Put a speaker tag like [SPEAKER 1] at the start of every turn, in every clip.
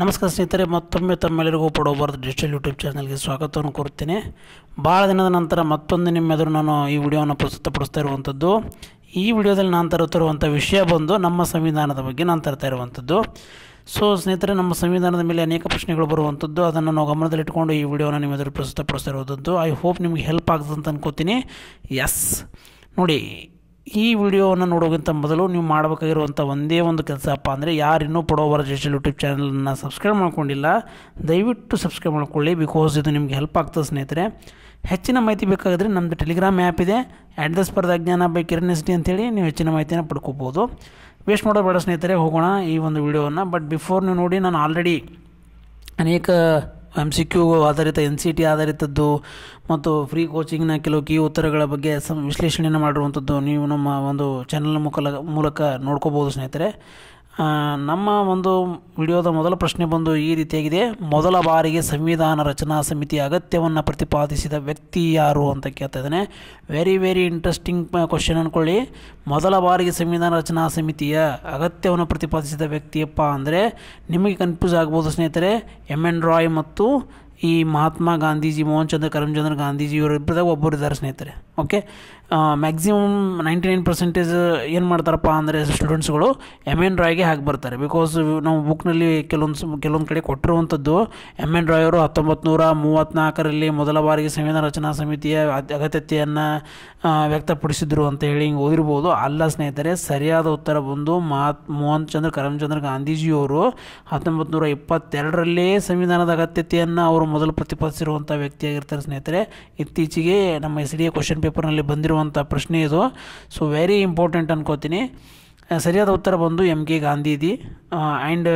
[SPEAKER 1] ನಮಸ್ಕಾರ ಸ್ನೇಹಿತರೆ ಮತ್ತೊಮ್ಮೆ ತಮ್ಮೆಲ್ಲರಿಗೂ ಪಡೋಬಾರ್ದು ಡಿಜಿಟಲ್ ಯೂಟ್ಯೂಬ್ ಚಾನಲ್ಗೆ ಸ್ವಾಗತವನ್ನು ಕೊಡ್ತೀನಿ ಭಾಳ ದಿನದ ನಂತರ ಮತ್ತೊಂದು ನಿಮ್ಮೆದುರು ನಾನು ಈ ವಿಡಿಯೋವನ್ನು ಪ್ರಸ್ತುತಪಡಿಸ್ತಾ ಇರುವಂಥದ್ದು ಈ ವಿಡಿಯೋದಲ್ಲಿ ನಾನು ತರುತ್ತಿರುವಂಥ ವಿಷಯ ಬಂದು ನಮ್ಮ ಸಂವಿಧಾನದ ಬಗ್ಗೆ ನಾನು ತರ್ತಾ ಇರುವಂಥದ್ದು ಸೊ ಸ್ನೇಹಿತರೆ ನಮ್ಮ ಸಂವಿಧಾನದ ಮೇಲೆ ಅನೇಕ ಪ್ರಶ್ನೆಗಳು ಬರುವಂಥದ್ದು ಅದನ್ನು ನಾವು ಗಮನದಲ್ಲಿಟ್ಟುಕೊಂಡು ಈ ವಿಡಿಯೋನ ನಿಮ್ಮ ಎದುರು ಪ್ರಸ್ತುತಪಡಿಸ್ತಾ ಇರುವಂಥದ್ದು ಐ ಹೋಪ್ ನಿಮಗೆ ಹೆಲ್ಪ್ ಆಗ್ತದೆ ಅಂತ ಅನ್ಕೋತೀನಿ ಎಸ್ ನೋಡಿ ಈ ವಿಡಿಯೋವನ್ನು ನೋಡೋಕ್ಕಿಂತ ಮೊದಲು ನೀವು ಮಾಡಬೇಕಾಗಿರುವಂಥ ಒಂದೇ ಒಂದು ಕೆಲಸ ಅಪ್ಪ ಅಂದರೆ ಯಾರು ಇನ್ನೂ ಪಡೋವರ ಜೇಷಲ್ ಯೂಟ್ಯೂಬ್ ಚಾನಲನ್ನು ಸಬ್ಸ್ಕ್ರೈಬ್ ಮಾಡ್ಕೊಂಡಿಲ್ಲ ದಯವಿಟ್ಟು ಸಬ್ಸ್ಕ್ರೈಬ್ ಮಾಡ್ಕೊಳ್ಳಿ ಬಿಕಾಸ್ ಇದು ನಿಮಗೆ ಹೆಲ್ಪ್ ಆಗ್ತದೆ ಸ್ನೇಹಿತರೆ ಹೆಚ್ಚಿನ ಮಾಹಿತಿ ಬೇಕಾದರೆ ನಮ್ಮದು ಟೆಲಿಗ್ರಾಮ್ ಆ್ಯಪ್ ಇದೆ at the Spardha Jnana by Kiran S D ಅಂತೇಳಿ ನೀವು ಹೆಚ್ಚಿನ ಮಾಹಿತಿಯನ್ನು ಪಡ್ಕೋಬೋದು ವೇಸ್ಟ್ ಮಾಡೋ ಬೇಡ ಸ್ನೇಹಿತರೆ ಹೋಗೋಣ ಈ ಒಂದು ವಿಡಿಯೋವನ್ನು ಬಟ್ ಬಿಫೋರ್ ನೀವು ನೋಡಿ ನಾನು ಆಲ್ರೆಡಿ ಅನೇಕ ಎಮ್ ಸಿ ಕ್ಯೂ ಆಧಾರಿತ ಎನ್ ಸಿ ಟಿ ಆಧಾರಿತದ್ದು ಮತ್ತು ಫ್ರೀ ಕೋಚಿಂಗ್ನ ಕೆಲವು ಕೀ ಉತ್ತರಗಳ ಬಗ್ಗೆ ಸಂ ವಿಶ್ಲೇಷಣೆಯನ್ನು ಮಾಡಿರುವಂಥದ್ದು ನೀವು ನಮ್ಮ ಒಂದು ಚಾನಲ್ ಮುಖಲ ಮೂಲಕ ನೋಡ್ಕೋಬೋದು ಸ್ನೇಹಿತರೆ ನಮ್ಮ ಒಂದು ವಿಡಿಯೋದ ಮೊದಲ ಪ್ರಶ್ನೆ ಬಂದು ಈ ರೀತಿಯಾಗಿದೆ ಮೊದಲ ಬಾರಿಗೆ ಸಂವಿಧಾನ ರಚನಾ ಸಮಿತಿ ಅಗತ್ಯವನ್ನು ಪ್ರತಿಪಾದಿಸಿದ ವ್ಯಕ್ತಿ ಯಾರು ಅಂತ ಕೇಳ್ತಾ ಇದ್ದಾನೆ ವೆರಿ ವೆರಿ ಇಂಟ್ರೆಸ್ಟಿಂಗ್ ಕ್ವಶನ್ ಅಂದ್ಕೊಳ್ಳಿ ಮೊದಲ ಬಾರಿಗೆ ಸಂವಿಧಾನ ರಚನಾ ಸಮಿತಿಯ ಅಗತ್ಯವನ್ನು ಪ್ರತಿಪಾದಿಸಿದ ವ್ಯಕ್ತಿಯಪ್ಪ ಅಂದರೆ ನಿಮಗೆ ಕನ್ಫ್ಯೂಸ್ ಆಗ್ಬೋದು ಸ್ನೇಹಿತರೆ ಎಮ್ ಎನ್ ರಾಯ್ ಮತ್ತು ಈ ಮಹಾತ್ಮ ಗಾಂಧೀಜಿ ಮೋಹನ್ ಚಂದ್ರ ಕರಮಚಂದ್ರ ಗಾಂಧೀಜಿ ಇವರಿಬ್ಬರದಾಗ ಒಬ್ಬರಿದ್ದಾರೆ ಸ್ನೇಹಿತರೆ okay maximum ninety nine percentage ಏನು ಮಾಡ್ತಾರಪ್ಪ ಅಂದರೆ ಸ್ಟೂಡೆಂಟ್ಸ್ಗಳು ಎಮ್ ಎನ್ ರಾಯ್ಗೆ ಹಾಕಿ ಬರ್ತಾರೆ ಬಿಕಾಸ್ ನಾವು ಬುಕ್ನಲ್ಲಿ ಕೆಲವೊಂದು ಕೆಲವೊಂದು ಕಡೆ ಕೊಟ್ಟಿರುವಂಥದ್ದು ಎಮ್ ಎನ್ ರಾಯ್ ಅವರು ಹತ್ತೊಂಬತ್ತು ನೂರ ಮೂವತ್ತ್ನಾಲ್ಕರಲ್ಲಿ ಮೊದಲ ಬಾರಿಗೆ ಸಂವಿಧಾನ ರಚನಾ ಸಮಿತಿಯ ಅಗತ್ಯತೆಯನ್ನು ವ್ಯಕ್ತಪಡಿಸಿದರು ಅಂತ ಹೇಳಿ ಹಿಂಗೆ ಓದಿರ್ಬೋದು ಅಲ್ಲ ಸ್ನೇಹಿತರೆ ಸರಿಯಾದ ಉತ್ತರ ಬಂದು ಮಹಾತ್ ಮೋಹನ್ ಚಂದ್ರ ಕರಮಚಂದ್ರ ಗಾಂಧೀಜಿಯವರು ಹತ್ತೊಂಬತ್ತು ನೂರ ಇಪ್ಪತ್ತೆರಡರಲ್ಲೇ ಸಂವಿಧಾನದ ಅಗತ್ಯತೆಯನ್ನು ಅವರು ಮೊದಲು ಪ್ರತಿಪಾದಿಸಿರುವಂಥ ವ್ಯಕ್ತಿಯಾಗಿರ್ತಾರೆ ಸ್ನೇಹಿತರೆ ಇತ್ತೀಚೆಗೆ ನಮ್ಮ S D A question paper ಪೇಪರ್ನಲ್ಲಿ ಬಂದಿರುವಂಥ ಪ್ರಶ್ನೆ ಇದು ಸೊ ವೆರಿ ಇಂಪಾರ್ಟೆಂಟ್ ಅನ್ಕೋತೀನಿ ಸರಿಯಾದ ಉತ್ತರ ಬಂದು M K Gandhiji and